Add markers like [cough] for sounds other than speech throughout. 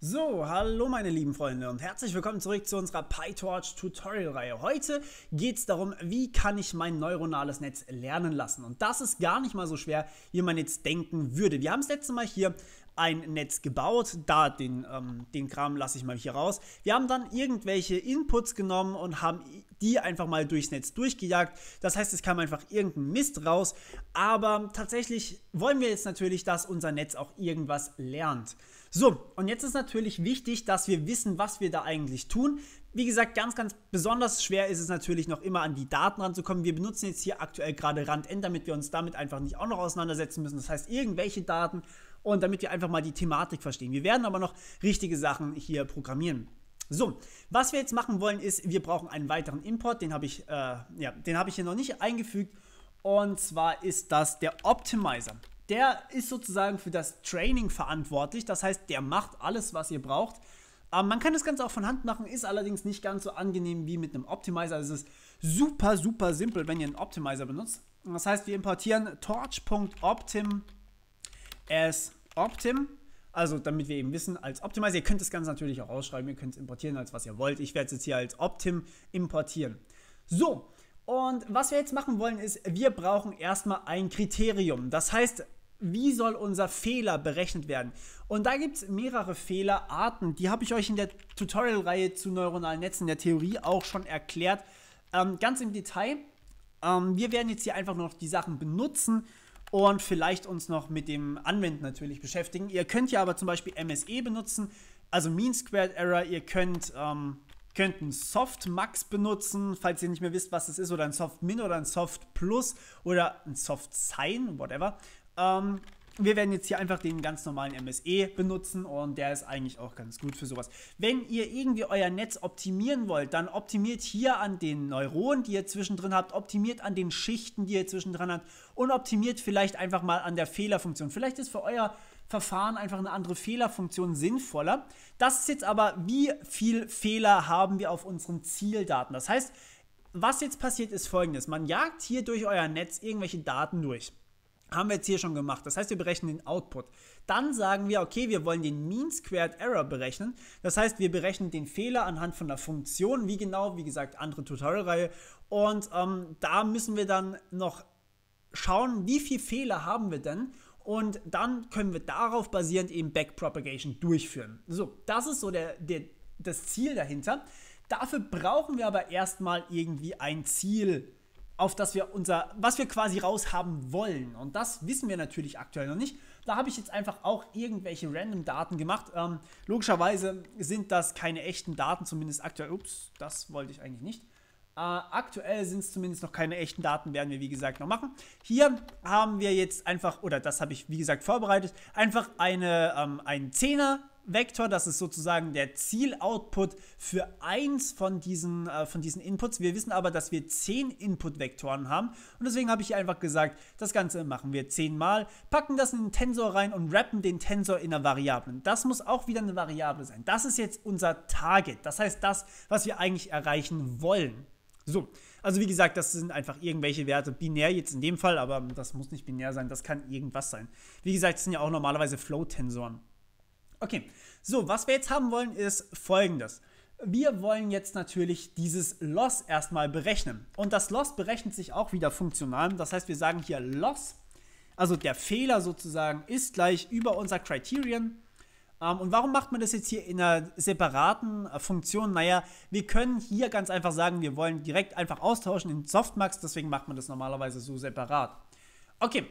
So, hallo meine lieben Freunde und herzlich willkommen zurück zu unserer PyTorch Tutorial Reihe. Heute geht es darum, wie kann ich mein neuronales Netz lernen lassen und das ist gar nicht mal so schwer, wie man jetzt denken würde. Wir haben es letzte Mal hier ein Netz gebaut. Da den, ähm, den Kram lasse ich mal hier raus. Wir haben dann irgendwelche Inputs genommen und haben die einfach mal durchs Netz durchgejagt. Das heißt, es kam einfach irgendein Mist raus. Aber tatsächlich wollen wir jetzt natürlich, dass unser Netz auch irgendwas lernt. So, und jetzt ist natürlich wichtig, dass wir wissen, was wir da eigentlich tun. Wie gesagt, ganz, ganz besonders schwer ist es natürlich noch immer an die Daten ranzukommen. Wir benutzen jetzt hier aktuell gerade rand damit wir uns damit einfach nicht auch noch auseinandersetzen müssen. Das heißt, irgendwelche Daten und damit wir einfach mal die Thematik verstehen. Wir werden aber noch richtige Sachen hier programmieren. So, was wir jetzt machen wollen ist, wir brauchen einen weiteren Import, den habe ich, äh, ja, den habe ich hier noch nicht eingefügt und zwar ist das der Optimizer. Der ist sozusagen für das Training verantwortlich, das heißt, der macht alles, was ihr braucht. Ähm, man kann das Ganze auch von Hand machen, ist allerdings nicht ganz so angenehm wie mit einem Optimizer. es ist super, super simpel, wenn ihr einen Optimizer benutzt. Das heißt, wir importieren torch.optim as Optim. Also damit wir eben wissen, als Optimizer, ihr könnt das Ganze natürlich auch ausschreiben, ihr könnt es importieren als was ihr wollt. Ich werde es jetzt hier als Optim importieren. So, und was wir jetzt machen wollen ist, wir brauchen erstmal ein Kriterium. Das heißt, wie soll unser Fehler berechnet werden? Und da gibt es mehrere Fehlerarten. Die habe ich euch in der Tutorial-Reihe zu neuronalen Netzen der Theorie auch schon erklärt. Ähm, ganz im Detail. Ähm, wir werden jetzt hier einfach nur noch die Sachen benutzen, und vielleicht uns noch mit dem Anwenden natürlich beschäftigen. Ihr könnt ja aber zum Beispiel MSE benutzen, also Mean Squared Error. Ihr könnt, ähm, könnt einen Softmax benutzen, falls ihr nicht mehr wisst, was das ist, oder ein Softmin oder ein Soft Plus oder ein Soft Sign, whatever. Ähm, wir werden jetzt hier einfach den ganz normalen MSE benutzen und der ist eigentlich auch ganz gut für sowas. Wenn ihr irgendwie euer Netz optimieren wollt, dann optimiert hier an den Neuronen, die ihr zwischendrin habt, optimiert an den Schichten, die ihr zwischendrin habt und optimiert vielleicht einfach mal an der Fehlerfunktion. Vielleicht ist für euer Verfahren einfach eine andere Fehlerfunktion sinnvoller. Das ist jetzt aber, wie viel Fehler haben wir auf unseren Zieldaten? Das heißt, was jetzt passiert ist folgendes. Man jagt hier durch euer Netz irgendwelche Daten durch. Haben wir jetzt hier schon gemacht. Das heißt, wir berechnen den Output. Dann sagen wir, okay, wir wollen den Mean Squared Error berechnen. Das heißt, wir berechnen den Fehler anhand von einer Funktion. Wie genau, wie gesagt, andere Tutorial-Reihe. Und ähm, da müssen wir dann noch schauen, wie viele Fehler haben wir denn und dann können wir darauf basierend eben Backpropagation durchführen. So, das ist so der, der, das Ziel dahinter. Dafür brauchen wir aber erstmal irgendwie ein Ziel, auf das wir unser, was wir quasi raus haben wollen. Und das wissen wir natürlich aktuell noch nicht. Da habe ich jetzt einfach auch irgendwelche random Daten gemacht. Ähm, logischerweise sind das keine echten Daten, zumindest aktuell. Ups, das wollte ich eigentlich nicht. Äh, aktuell sind es zumindest noch keine echten Daten, werden wir wie gesagt noch machen. Hier haben wir jetzt einfach, oder das habe ich wie gesagt vorbereitet, einfach eine, ähm, einen Zehner Vektor, das ist sozusagen der Ziel-Output für eins von diesen, äh, von diesen Inputs. Wir wissen aber, dass wir zehn Input-Vektoren haben und deswegen habe ich einfach gesagt, das Ganze machen wir zehnmal, packen das in den Tensor rein und wrappen den Tensor in einer Variable. Das muss auch wieder eine Variable sein. Das ist jetzt unser Target, das heißt das, was wir eigentlich erreichen wollen. So, also wie gesagt, das sind einfach irgendwelche Werte. Binär jetzt in dem Fall, aber das muss nicht binär sein, das kann irgendwas sein. Wie gesagt, das sind ja auch normalerweise Flow-Tensoren. Okay, so, was wir jetzt haben wollen, ist folgendes. Wir wollen jetzt natürlich dieses Loss erstmal berechnen. Und das Loss berechnet sich auch wieder funktional. Das heißt, wir sagen hier Loss, also der Fehler sozusagen, ist gleich über unser Criterion. Ähm, und warum macht man das jetzt hier in einer separaten äh, Funktion? Naja, wir können hier ganz einfach sagen, wir wollen direkt einfach austauschen in Softmax, deswegen macht man das normalerweise so separat. Okay,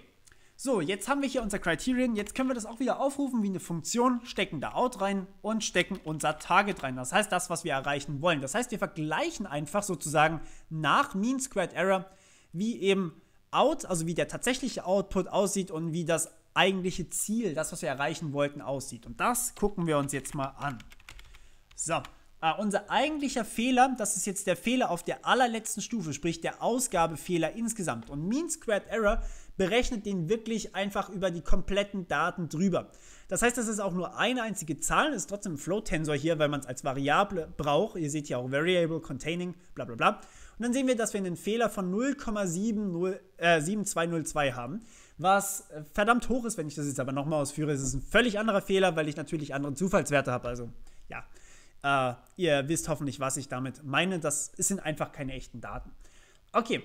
so, jetzt haben wir hier unser Criterion. Jetzt können wir das auch wieder aufrufen wie eine Funktion, stecken da out rein und stecken unser Target rein. Das heißt, das, was wir erreichen wollen. Das heißt, wir vergleichen einfach sozusagen nach Mean Squared Error, wie eben out, also wie der tatsächliche Output aussieht und wie das eigentliche Ziel, das, was wir erreichen wollten, aussieht. Und das gucken wir uns jetzt mal an. So, Uh, unser eigentlicher Fehler, das ist jetzt der Fehler auf der allerletzten Stufe, sprich der Ausgabefehler insgesamt. Und Mean Squared Error berechnet den wirklich einfach über die kompletten Daten drüber. Das heißt, das ist auch nur eine einzige Zahl, ist trotzdem ein flow tensor hier, weil man es als Variable braucht. Ihr seht hier auch Variable, Containing, bla bla bla. Und dann sehen wir, dass wir einen Fehler von 0,7202 äh, haben, was äh, verdammt hoch ist, wenn ich das jetzt aber nochmal ausführe. Es ist ein völlig anderer Fehler, weil ich natürlich andere Zufallswerte habe. Also ja, äh, ihr wisst hoffentlich, was ich damit meine. Das sind einfach keine echten Daten. Okay,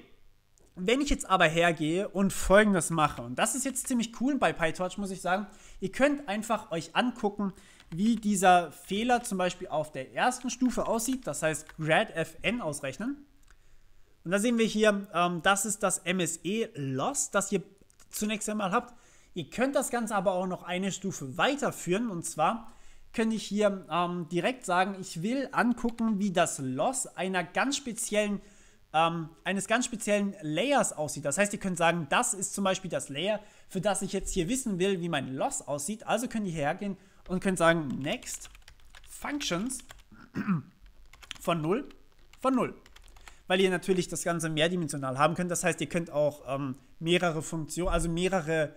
wenn ich jetzt aber hergehe und folgendes mache, und das ist jetzt ziemlich cool bei PyTorch, muss ich sagen, ihr könnt einfach euch angucken, wie dieser Fehler zum Beispiel auf der ersten Stufe aussieht, das heißt GradFN ausrechnen. Und da sehen wir hier, ähm, das ist das MSE-Loss, das ihr zunächst einmal habt. Ihr könnt das Ganze aber auch noch eine Stufe weiterführen und zwar könnte ich hier ähm, direkt sagen, ich will angucken, wie das Loss einer ganz speziellen ähm, eines ganz speziellen Layers aussieht. Das heißt, ihr könnt sagen, das ist zum Beispiel das Layer, für das ich jetzt hier wissen will, wie mein Loss aussieht. Also könnt ihr hierher gehen und könnt sagen, next functions [clears throat] von 0 von 0. Weil ihr natürlich das Ganze mehrdimensional haben könnt. Das heißt, ihr könnt auch ähm, mehrere Funktionen, also mehrere,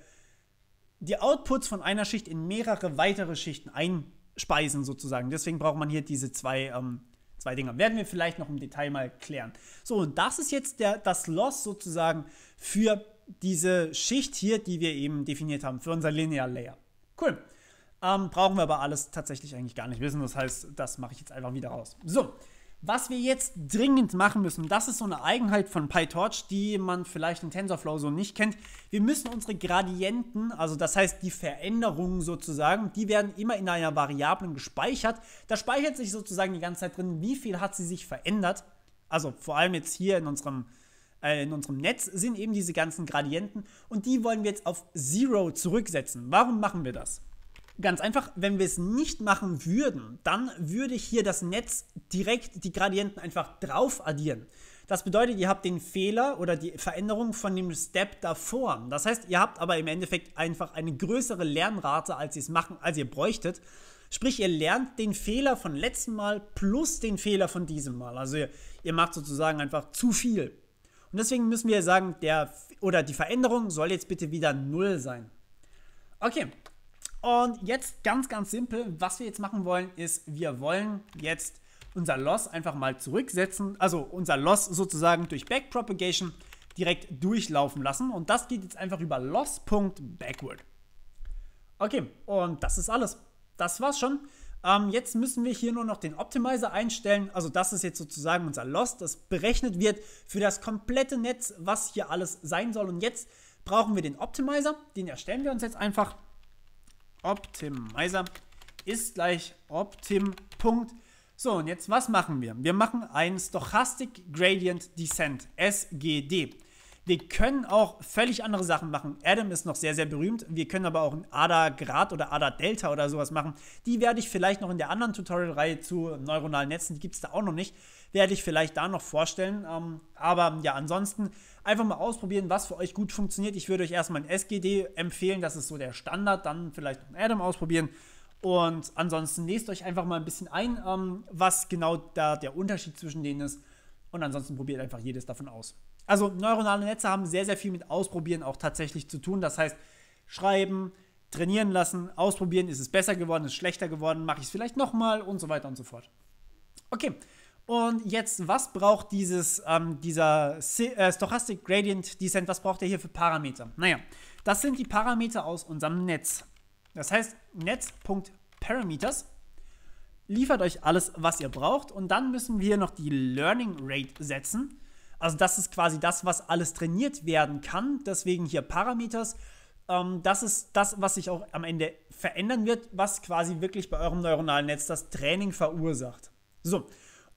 die Outputs von einer Schicht in mehrere weitere Schichten einspeisen sozusagen. Deswegen braucht man hier diese zwei ähm, zwei Dinger. Werden wir vielleicht noch im Detail mal klären. So, und das ist jetzt der, das Loss sozusagen für diese Schicht hier, die wir eben definiert haben, für unser Linear Layer. Cool. Ähm, brauchen wir aber alles tatsächlich eigentlich gar nicht wissen. Das heißt, das mache ich jetzt einfach wieder raus. So, was wir jetzt dringend machen müssen, das ist so eine Eigenheit von PyTorch, die man vielleicht in TensorFlow so nicht kennt. Wir müssen unsere Gradienten, also das heißt die Veränderungen sozusagen, die werden immer in einer Variablen gespeichert. Da speichert sich sozusagen die ganze Zeit drin, wie viel hat sie sich verändert. Also vor allem jetzt hier in unserem, äh, in unserem Netz sind eben diese ganzen Gradienten und die wollen wir jetzt auf Zero zurücksetzen. Warum machen wir das? Ganz einfach, wenn wir es nicht machen würden, dann würde hier das Netz direkt die Gradienten einfach drauf addieren. Das bedeutet, ihr habt den Fehler oder die Veränderung von dem Step davor. Das heißt, ihr habt aber im Endeffekt einfach eine größere Lernrate, als ihr es machen, als ihr bräuchtet. Sprich, ihr lernt den Fehler von letzten Mal plus den Fehler von diesem Mal. Also ihr, ihr macht sozusagen einfach zu viel. Und deswegen müssen wir sagen, der oder die Veränderung soll jetzt bitte wieder null sein. Okay, und jetzt ganz, ganz simpel, was wir jetzt machen wollen, ist, wir wollen jetzt unser Loss einfach mal zurücksetzen, also unser Loss sozusagen durch Backpropagation direkt durchlaufen lassen. Und das geht jetzt einfach über loss.backward. Okay, und das ist alles. Das war's schon. Ähm, jetzt müssen wir hier nur noch den Optimizer einstellen. Also das ist jetzt sozusagen unser Loss, das berechnet wird für das komplette Netz, was hier alles sein soll. Und jetzt brauchen wir den Optimizer. Den erstellen wir uns jetzt einfach. Optimizer ist gleich Optim. Punkt. So, und jetzt was machen wir? Wir machen einen Stochastic Gradient Descent, SGD. Wir können auch völlig andere Sachen machen. Adam ist noch sehr, sehr berühmt. Wir können aber auch ein ADA-Grad oder ADA-Delta oder sowas machen. Die werde ich vielleicht noch in der anderen Tutorial-Reihe zu neuronalen Netzen, die gibt es da auch noch nicht, werde ich vielleicht da noch vorstellen. Ähm, aber ja, ansonsten einfach mal ausprobieren, was für euch gut funktioniert. Ich würde euch erstmal ein SGD empfehlen, das ist so der Standard. Dann vielleicht ein Adam ausprobieren. Und ansonsten lest euch einfach mal ein bisschen ein, ähm, was genau da der Unterschied zwischen denen ist und ansonsten probiert einfach jedes davon aus. Also neuronale Netze haben sehr, sehr viel mit Ausprobieren auch tatsächlich zu tun. Das heißt, schreiben, trainieren lassen, ausprobieren, ist es besser geworden, ist es schlechter geworden, mache ich es vielleicht nochmal und so weiter und so fort. Okay, und jetzt, was braucht dieses, ähm, dieser äh, Stochastic Gradient Descent, was braucht er hier für Parameter? Naja, das sind die Parameter aus unserem Netz. Das heißt, Netz.parameters liefert euch alles, was ihr braucht. Und dann müssen wir noch die Learning Rate setzen. Also das ist quasi das, was alles trainiert werden kann. Deswegen hier Parameters. Ähm, das ist das, was sich auch am Ende verändern wird, was quasi wirklich bei eurem neuronalen Netz das Training verursacht. So,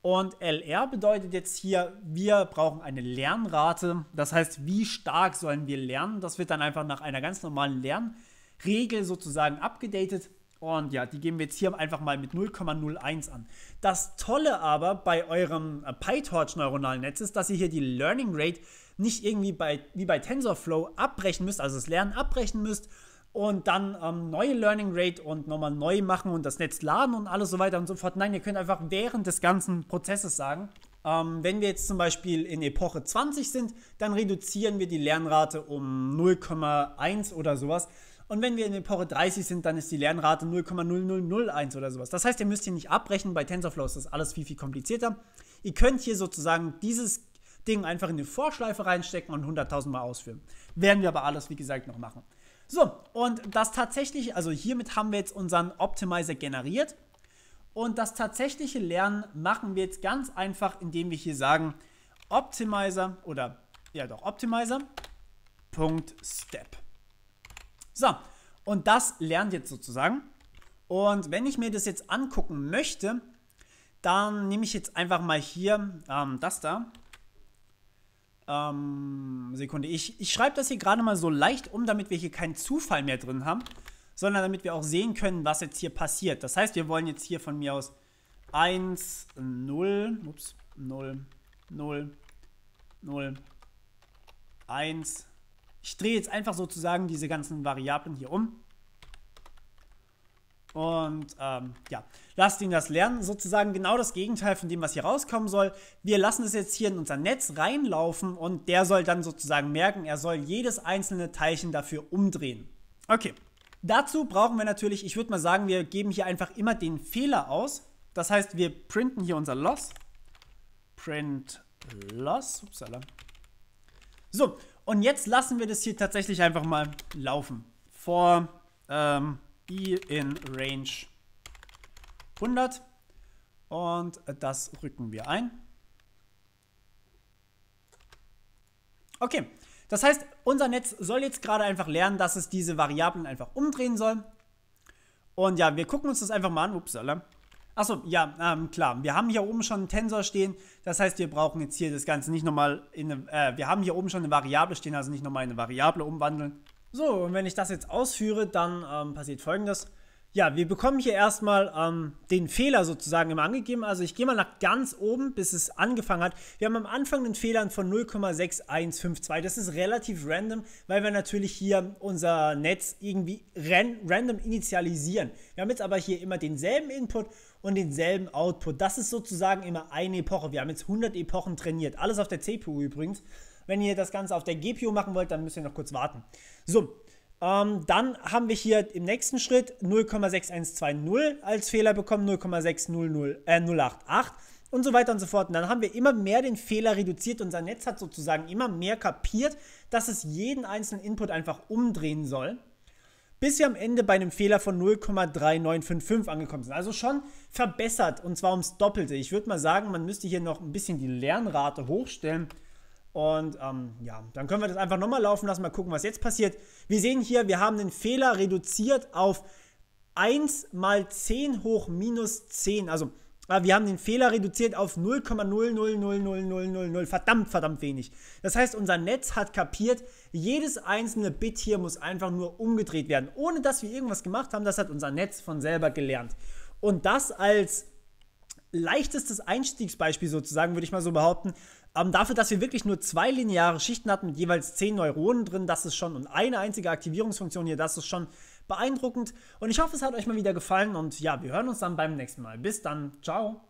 und LR bedeutet jetzt hier, wir brauchen eine Lernrate. Das heißt, wie stark sollen wir lernen? Das wird dann einfach nach einer ganz normalen Lernregel sozusagen abgedatet. Und ja, die geben wir jetzt hier einfach mal mit 0,01 an. Das Tolle aber bei eurem äh, PyTorch-neuronalen Netz ist, dass ihr hier die Learning Rate nicht irgendwie bei, wie bei TensorFlow abbrechen müsst, also das Lernen abbrechen müsst und dann ähm, neue Learning Rate und nochmal neu machen und das Netz laden und alles so weiter und so fort. Nein, ihr könnt einfach während des ganzen Prozesses sagen, ähm, wenn wir jetzt zum Beispiel in Epoche 20 sind, dann reduzieren wir die Lernrate um 0,1 oder sowas und wenn wir in Epoche 30 sind, dann ist die Lernrate 0,0001 oder sowas. Das heißt, ihr müsst hier nicht abbrechen. Bei TensorFlow ist das alles viel, viel komplizierter. Ihr könnt hier sozusagen dieses Ding einfach in die Vorschleife reinstecken und 100.000 Mal ausführen. Werden wir aber alles, wie gesagt, noch machen. So, und das tatsächlich, also hiermit haben wir jetzt unseren Optimizer generiert. Und das tatsächliche Lernen machen wir jetzt ganz einfach, indem wir hier sagen, Optimizer oder, ja doch, Optimizer.step. So, und das lernt jetzt sozusagen. Und wenn ich mir das jetzt angucken möchte, dann nehme ich jetzt einfach mal hier ähm, das da. Ähm, Sekunde, ich, ich schreibe das hier gerade mal so leicht um, damit wir hier keinen Zufall mehr drin haben, sondern damit wir auch sehen können, was jetzt hier passiert. Das heißt, wir wollen jetzt hier von mir aus 1, 0, ups, 0, 0, 0, 1, ich drehe jetzt einfach sozusagen diese ganzen Variablen hier um. Und ähm, ja, lasst ihn das lernen. Sozusagen genau das Gegenteil von dem, was hier rauskommen soll. Wir lassen es jetzt hier in unser Netz reinlaufen und der soll dann sozusagen merken, er soll jedes einzelne Teilchen dafür umdrehen. Okay, dazu brauchen wir natürlich, ich würde mal sagen, wir geben hier einfach immer den Fehler aus. Das heißt, wir printen hier unser Loss. Print Loss. Upsala. So, und jetzt lassen wir das hier tatsächlich einfach mal laufen. For ähm, i in Range 100. Und das rücken wir ein. Okay, das heißt, unser Netz soll jetzt gerade einfach lernen, dass es diese Variablen einfach umdrehen soll. Und ja, wir gucken uns das einfach mal an. Upsala. Achso, ja, ähm, klar. Wir haben hier oben schon einen Tensor stehen. Das heißt, wir brauchen jetzt hier das Ganze nicht nochmal in eine, äh, wir haben hier oben schon eine Variable stehen, also nicht nochmal in eine Variable umwandeln. So, und wenn ich das jetzt ausführe, dann ähm, passiert folgendes. Ja, wir bekommen hier erstmal ähm, den Fehler sozusagen immer angegeben. Also ich gehe mal nach ganz oben, bis es angefangen hat. Wir haben am Anfang einen Fehler von 0,6152. Das ist relativ random, weil wir natürlich hier unser Netz irgendwie ran random initialisieren. Wir haben jetzt aber hier immer denselben Input und denselben Output. Das ist sozusagen immer eine Epoche. Wir haben jetzt 100 Epochen trainiert. Alles auf der CPU übrigens. Wenn ihr das Ganze auf der GPU machen wollt, dann müsst ihr noch kurz warten. So, ähm, dann haben wir hier im nächsten Schritt 0,6120 als Fehler bekommen, 0,6008 äh, und so weiter und so fort. Und dann haben wir immer mehr den Fehler reduziert. Unser Netz hat sozusagen immer mehr kapiert, dass es jeden einzelnen Input einfach umdrehen soll, bis wir am Ende bei einem Fehler von 0,3955 angekommen sind. Also schon verbessert und zwar ums Doppelte. Ich würde mal sagen, man müsste hier noch ein bisschen die Lernrate hochstellen und ähm, ja, dann können wir das einfach nochmal laufen lassen, mal gucken, was jetzt passiert. Wir sehen hier, wir haben den Fehler reduziert auf 1 mal 10 hoch minus 10. Also äh, wir haben den Fehler reduziert auf 0,0000000. Verdammt, verdammt wenig. Das heißt, unser Netz hat kapiert, jedes einzelne Bit hier muss einfach nur umgedreht werden. Ohne dass wir irgendwas gemacht haben, das hat unser Netz von selber gelernt. Und das als leichtestes Einstiegsbeispiel sozusagen, würde ich mal so behaupten, ähm, dafür, dass wir wirklich nur zwei lineare Schichten hatten mit jeweils zehn Neuronen drin, das ist schon, und eine einzige Aktivierungsfunktion hier, das ist schon beeindruckend. Und ich hoffe, es hat euch mal wieder gefallen und ja, wir hören uns dann beim nächsten Mal. Bis dann, ciao.